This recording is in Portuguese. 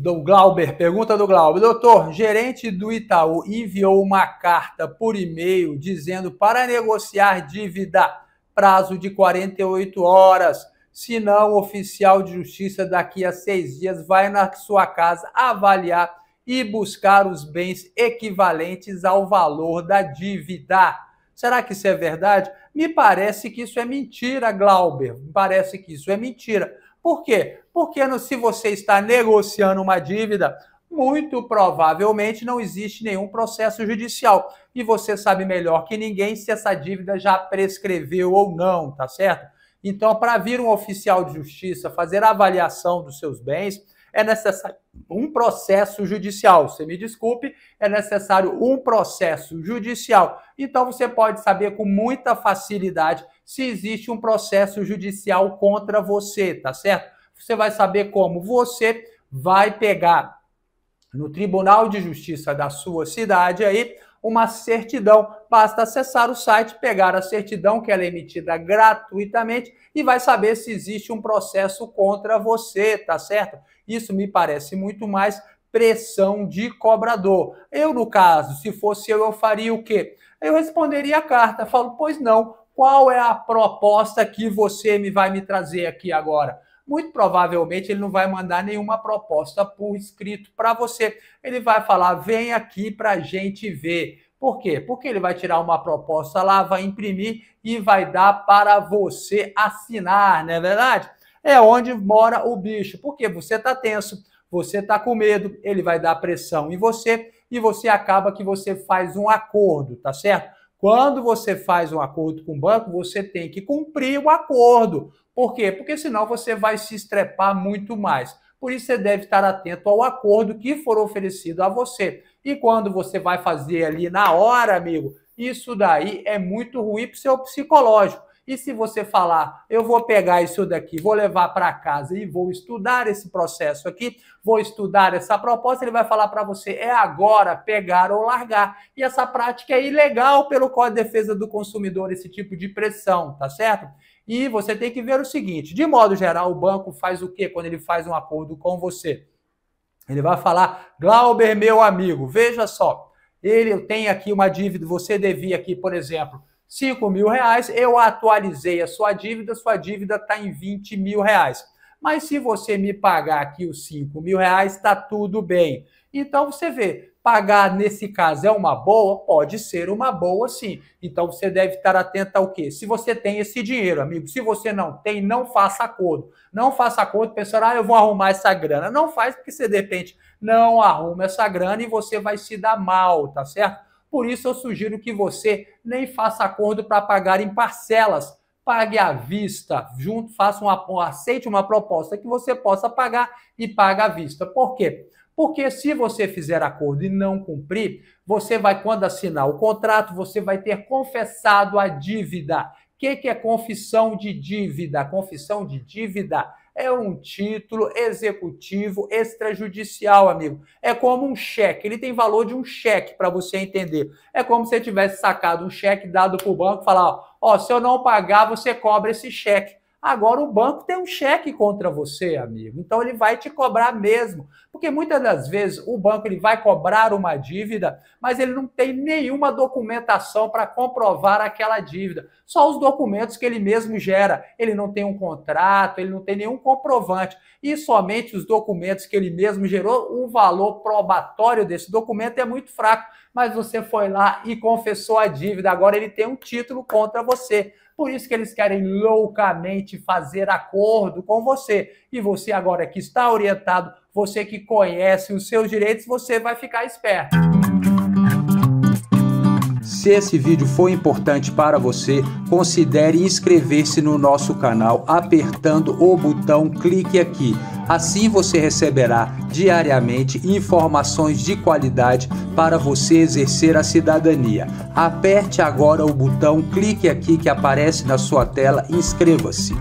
do Glauber, pergunta do Glauber. Doutor, gerente do Itaú enviou uma carta por e-mail dizendo para negociar dívida, prazo de 48 horas. Se não, o oficial de justiça daqui a seis dias vai na sua casa avaliar e buscar os bens equivalentes ao valor da dívida. Será que isso é verdade? Me parece que isso é mentira, Glauber. Me parece que isso é mentira por quê? Porque se você está negociando uma dívida, muito provavelmente não existe nenhum processo judicial. E você sabe melhor que ninguém se essa dívida já prescreveu ou não, tá certo? Então, para vir um oficial de justiça fazer a avaliação dos seus bens, é necessário um processo judicial. Você me desculpe, é necessário um processo judicial. Então você pode saber com muita facilidade se existe um processo judicial contra você, tá certo? Você vai saber como você vai pegar no Tribunal de Justiça da sua cidade aí uma certidão. Basta acessar o site, pegar a certidão que ela é emitida gratuitamente e vai saber se existe um processo contra você, tá certo? Isso me parece muito mais pressão de cobrador. Eu, no caso, se fosse eu, eu faria o quê? Eu responderia a carta, falo, pois não, qual é a proposta que você me vai me trazer aqui agora? muito provavelmente ele não vai mandar nenhuma proposta por escrito para você. Ele vai falar: vem aqui para a gente ver. Por quê? Porque ele vai tirar uma proposta lá, vai imprimir e vai dar para você assinar, não é verdade? É onde mora o bicho, porque você está tenso, você está com medo, ele vai dar pressão em você e você acaba que você faz um acordo, tá certo? Quando você faz um acordo com o banco, você tem que cumprir o acordo. Por quê? Porque senão você vai se estrepar muito mais. Por isso você deve estar atento ao acordo que for oferecido a você. E quando você vai fazer ali na hora, amigo, isso daí é muito ruim para o seu psicológico. E se você falar, eu vou pegar isso daqui, vou levar para casa e vou estudar esse processo aqui, vou estudar essa proposta, ele vai falar para você, é agora pegar ou largar. E essa prática é ilegal pelo Código de Defesa do Consumidor, esse tipo de pressão, tá certo? E você tem que ver o seguinte: de modo geral, o banco faz o quê quando ele faz um acordo com você? Ele vai falar, Glauber, meu amigo, veja só, ele tem aqui uma dívida, você devia aqui, por exemplo, 5 mil reais, eu atualizei a sua dívida, sua dívida está em 20 mil reais. Mas se você me pagar aqui os 5 mil reais, está tudo bem. Então você vê, pagar nesse caso é uma boa? Pode ser uma boa sim. Então você deve estar atento ao quê? Se você tem esse dinheiro, amigo, se você não tem, não faça acordo. Não faça acordo pensando, ah, eu vou arrumar essa grana. Não faz, porque você de repente não arruma essa grana e você vai se dar mal, tá certo? Por isso, eu sugiro que você nem faça acordo para pagar em parcelas. Pague à vista, junto, faça uma, aceite uma proposta que você possa pagar e pague à vista. Por quê? Porque se você fizer acordo e não cumprir, você vai, quando assinar o contrato, você vai ter confessado a dívida. O que, que é confissão de dívida? Confissão de dívida é um título executivo extrajudicial, amigo. É como um cheque, ele tem valor de um cheque para você entender. É como se você tivesse sacado um cheque dado para o banco e falar: ó, se eu não pagar, você cobra esse cheque. Agora o banco tem um cheque contra você, amigo. Então ele vai te cobrar mesmo, porque muitas das vezes o banco ele vai cobrar uma dívida, mas ele não tem nenhuma documentação para comprovar aquela dívida. Só os documentos que ele mesmo gera. Ele não tem um contrato, ele não tem nenhum comprovante e somente os documentos que ele mesmo gerou, o valor probatório desse documento é muito fraco, mas você foi lá e confessou a dívida. Agora ele tem um título contra você. Por isso que eles querem loucamente fazer acordo com você. E você agora que está orientado, você que conhece os seus direitos, você vai ficar esperto. Se esse vídeo foi importante para você, considere inscrever-se no nosso canal apertando o botão clique aqui. Assim você receberá diariamente informações de qualidade para você exercer a cidadania. Aperte agora o botão, clique aqui que aparece na sua tela, inscreva-se.